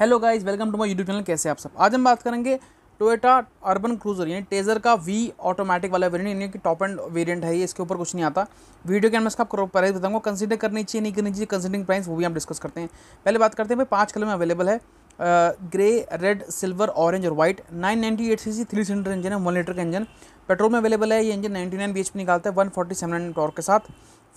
hello guys welcome to my YouTube channel कैसे आप सब आज हम बात करेंगे टोयोटा अर्बन क्रूजर यानी टेजर का वी ऑटोमेटिक वाला वेरिएंट यानी कि टॉप एंड वेरिएंट है ये इसके ऊपर कुछ नहीं आता वीडियो के अंदर इसका आपको प्राइस बताऊंगा कंसीडर करनी चाहिए नहीं करनी चाहिए कंसीडरिंग प्राइस वो भी हम डिस्कस करते हैं पहले बात करते हैं भाई पाँच कलर में अवेलेबल है ग्रे रेड सिल्वर ऑरेंज और white nine cc three cylinder engine है वन लीटर का इंजन पेट्रोल में अवेलेबल है ये इंजन 99 नाइन निकालता है 147 टॉर्क के साथ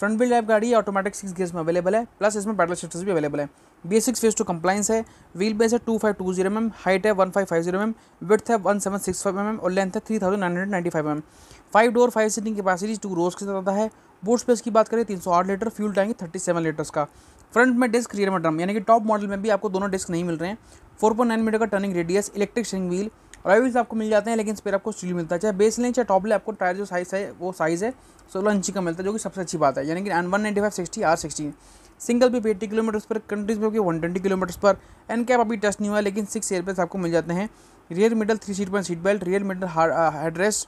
फ्रंट व्हील ड्राइव गाड़ी ऑटोमेटिक सिक्स गेयर्स में अवेलेबल है प्लस इसमें बैटल शिफ्टर्स भी अवेलेबल है बी फेस टू कंप्लाइंस है व्हील बेस mm, है two five two zero m height है one five five zero m width है one seven six five m और लेंथ है three thousand nine hundred ninety five m five door five seating capacity two rows के साथ है board space की बात करें तीन सौ आठ litre fuel tank thirty seven litres का फ्रंट में डिस्क रियर में ड्रम यानी कि टॉप मॉडल में भी आपको दोनों डिस्क नहीं मिल रहे हैं फोर पॉइंट नाइन मीटर का turning radius electric steering wheel और आपको मिल जाते हैं लेकिन इस पर आपको स्टील मिलता है चाहे बेस लें चाहे टॉप लें आपको टायर जो साइज़ है वो साइज़ है सोलह इंची का मिलता है जो कि सबसे अच्छी बात है यानी कि N one ninety five sixty R sixty single भी एट्टी किलोमीटर्स पर कंट्रीज में वन ट्वेंटी किलोमीटर्स पर एन कैप अभी टच नहीं हुआ लेकिन सिक्स एयरबैग्स आपको मिल जाते हैं rear middle three seat point seat belt rear middle headrest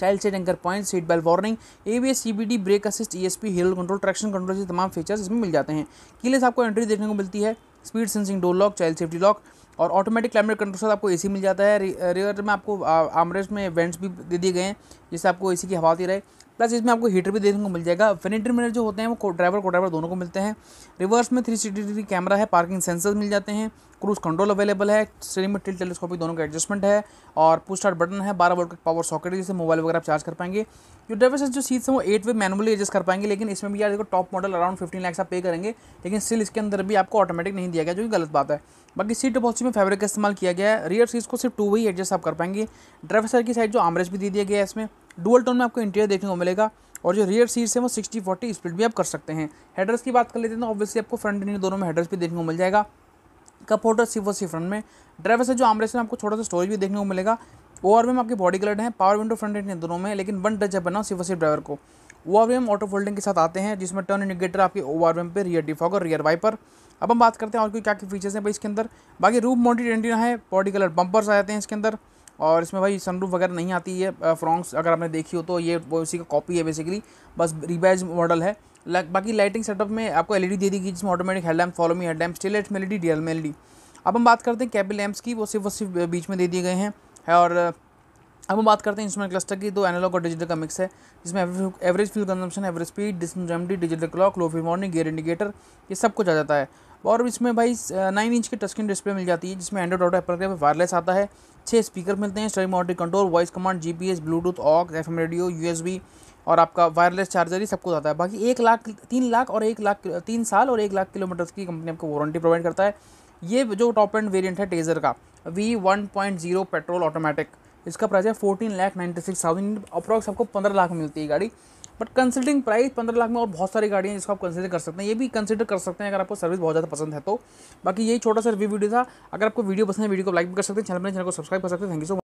child seat anchor point seat belt warning A B S C B D brake assist E S P hill control traction control जैसे तमाम features इसमें मिल जाते हैं keyless आपको entry देखने को मिलती है speed sensing door lock child safety lock और ऑटोमेटिक क्लाइमेट कंट्रोल साथ आपको एसी मिल जाता है रियर में आपको आमरेज में वेंट्स भी दे दिए गए हैं जिससे आपको एसी की हवा आती रहे प्लस इसमें आपको हीटर भी देखने को मिल जाएगा वेनिटर मिनर जो होते हैं वो ड्राइवर को ड्राइवर दोनों को मिलते हैं रिवर्स में थ्री सिक्सटी डिग्री कैमरा है पार्किंग सेंसर्स मिल जाते हैं क्रूज कंट्रोल अवेलेबल है स्टेरिंग में टिल टेलीस्कोपी दोनों का एडजस्टमेंट है और पुस्टार्ट बटन है बारह वोल्ट का पावर सॉकेट जिससे मोबाइल वगैरह आप चार्ज कर पाएंगे जो ड्राइवर जो सीट्स हैं वो एट वे मैनुअली एडजस्ट कर पाएंगे लेकिन इसमें भी यार देखो top model around fifteen lakhs आप पे करेंगे लेकिन स्टिल इसके अंदर भी आपको ऑटोमेटिक नहीं दिया गया जो कि गलत बात है बाकी सीट बहुत सी में फैब्रिक का इस्तेमाल किया गया है रियर सीट्स को सिर्फ टू वे ही एडजस्ट आप कर पाएंगे ड्राइवर सर की साइड जो आमरेज भी दे दिया गया है इसमें डुअल टोन में आपको इंटीरियर देखने को मिलेगा और जो रियर सीट्स है वो सिक्सटी फोर्टी स्प्लिट भी आप कर सकते हैं हेडर्स की बात कर लेते हैं तो ऑब्वियसली आपको फ्रंट एंड दोनों में हेडर्स भी देखने को मिल जाएगा कप होल्डर सिर्फ और सिर्फ फ्रंट में ड्राइवर से जो आमरेस में आपको थोड़ा सा स्टोरेज भी देखने को मिलेगा ओवर में आपके बॉडी कलर है पावर विंडो फ्रंट एंड दोनों में लेकिन वन टच बना सिर्फ सिर्फ ड्राइवर को ओवर वेम ऑटो फोल्डिंग के साथ आते हैं जिसमें टर्न इंडिकेटर आपके ओवर एम पे रियर डिफॉग और रियर वाइपर अब हम बात करते हैं और कोई क्या क्या फीचर्स हैं भाई इसके अंदर बाकी रूप मोटी एंटीना है बॉडी कलर बंपर्स आ जाते हैं इसके अंदर और इसमें भाई सनरूफ वगैरह नहीं आती है फ्रॉन्क्स अगर आपने देखी हो तो ये वो इसी का कॉपी है बेसिकली बस रिबैज मॉडल है बाकी लाइटिंग सेटअप में आपको एलईडी दे दी गई जिसमें automatic headlamp follow me headlamp स्टील एट मेल डी एल एल अब हम बात करते हैं कैबिल लैम्प्स की वो सिर्फ और सिर्फ बीच में दे दिए गए हैं और अब हम बात करते हैं इंस्ट्रूमेंट क्लस्टर की तो एनालॉग और डिजिटल का मिक्स है जिसमें average fuel consumption average speed distance digital clock लो मॉर्निंग गियर इंडिकेटर ये सब कुछ आ जाता है और इसमें भाई नाइन इंच की टस्किन डिस्प्ले मिल जाती है जिसमें एंड्रॉइड ऑटो एप्पल का वायरलेस आता है छह स्पीकर मिलते हैं स्टडी model control voice command G P S bluetooth aux F M radio यू और आपका वायरलेस चार्जर ही सब कुछ आता है बाकी एक लाख तीन लाख और एक लाख तीन साल और एक लाख किलोमीटर की कंपनी आपको वारंटी प्रोवाइड करता है ये जो टॉप एंड वेरियंट है टेजर का V one point zero petrol automatic इसका प्राइस है fourteen lakh ninety six thousand approx आपको पंद्रह लाख मिलती है गाड़ी बट कंसल्टिंग प्राइस पंद्रह लाख में और बहुत सारी गाड़ियाँ जिसको आप कंसिडर कर सकते हैं ये भी कंसिडर कर सकते हैं अगर आपको सर्विस बहुत ज़्यादा पसंद है तो बाकी यही छोटा सा रिव्यू वीडियो था अगर आपको वीडियो पसंद है वीडियो को लाइक भी कर सकते हैं चैनल चैनल को सब्सक्राइब कर सकते हैं थैंक यू सो